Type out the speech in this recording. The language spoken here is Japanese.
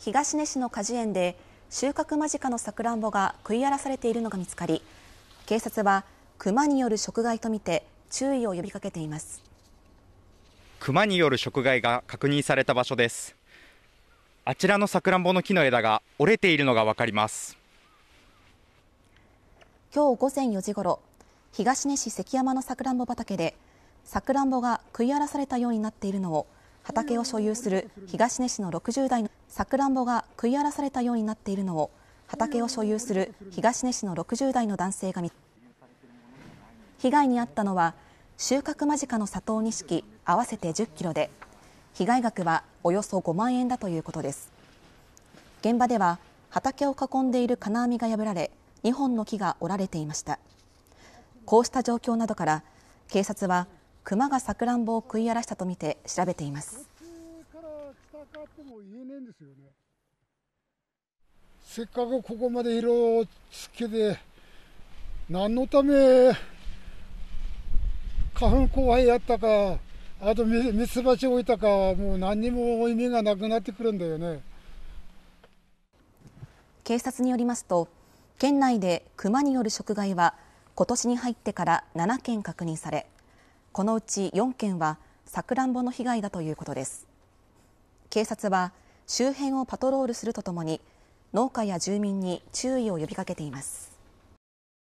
東根市の果樹園で収穫間近のさくらんぼが食い荒らされているのが見つかり警察は熊による食害とみて注意を呼びかけています熊による食害が確認された場所ですあちらのさくらんぼの木の枝が折れているのがわかります今日午前4時ごろ東根市関山のさくらんぼ畑でさくらんぼが食い荒らされたようになっているのを畑を所有する東根市の60代のさくらんぼが食い荒らされたようになっているのを畑を所有する東根市の60代の男性が見被害に遭ったのは収穫間近の砂糖錦合わせて10キロで被害額はおよそ5万円だということです現場では畑を囲んでいる金網が破られ2本の木が折られていましたこうした状況などから警察はクマがさくらんぼを食い荒らしたとみて調べていますせっかくここまで色をつけて何のため花粉後輩やったかあとミツバチ置いたかもう何にも意味がなくなってくるんだよね警察によりますと県内でクマによる食害は今年に入ってから7件確認されこのうち4件はさくらんぼの被害だということです警察は周辺をパトロールするとともに農家や住民に注意を呼びかけています